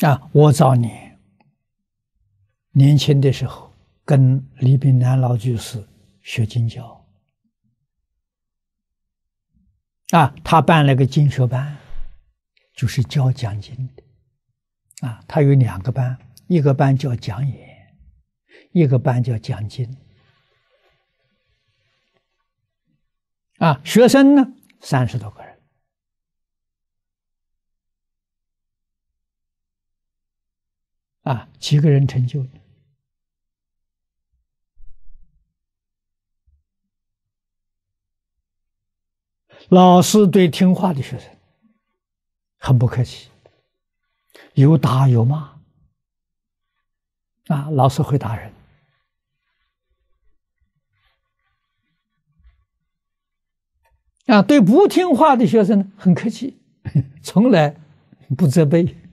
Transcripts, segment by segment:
啊，我早年年轻的时候，跟李炳南老居士学经教。啊，他办了个经学班，就是教讲经的。啊，他有两个班，一个班叫讲演，一个班叫讲经。啊，学生呢，三十多个。啊，几个人成就的？老师对听话的学生很不客气，有打有骂。啊，老师会打人。啊，对不听话的学生呢，很客气，从来不责备。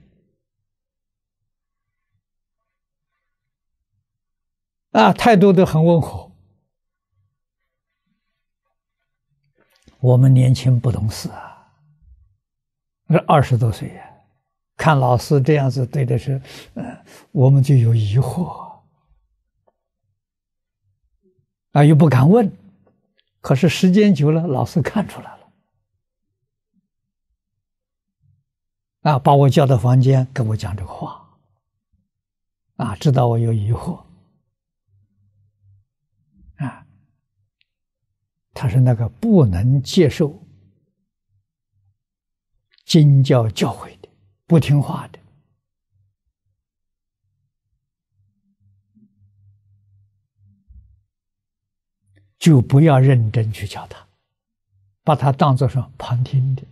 啊，态度都很温和。我们年轻不懂事啊，那二十多岁呀，看老师这样子对的是，嗯，我们就有疑惑，啊，又不敢问，可是时间久了，老师看出来了，啊，把我叫到房间，跟我讲这个话，啊，知道我有疑惑。他是那个不能接受经教教诲的，不听话的，就不要认真去教他，把他当做是旁听的。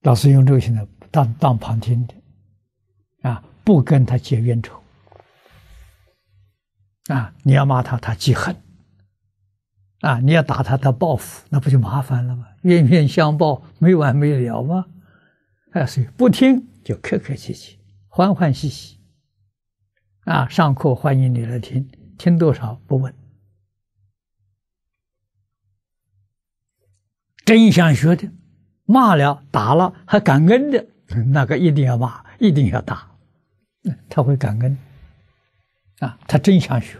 老师用这个现在当当旁听的，啊，不跟他结冤仇，啊，你要骂他，他记恨。啊！你要打他，他报复，那不就麻烦了吗？冤冤相报，没完没了吗？哎，所以不听就客客气气，欢欢喜喜。啊，上课欢迎你来听，听多少不问。真想学的，骂了打了还感恩的，那个一定要骂，一定要打，他会感恩。啊，他真想学。